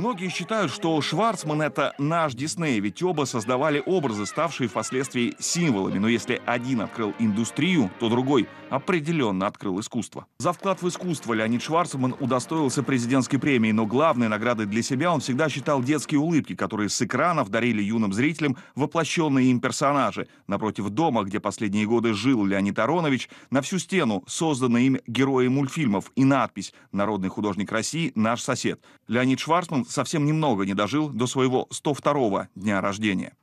Многие считают, что Шварцман — это наш Дисней, ведь оба создавали образы, ставшие впоследствии символами. Но если один открыл индустрию, то другой определенно открыл искусство. За вклад в искусство Леонид Шварцман удостоился президентской премии, но главной наградой для себя он всегда считал детские улыбки, которые с экранов дарили юным зрителям воплощенные им персонажи. Напротив дома, где последние годы жил Леонид Аронович, на всю стену созданы им герои мультфильмов и надпись «Народный художник России – наш сосед». Леонид Шварцман совсем немного не дожил до своего 102-го дня рождения.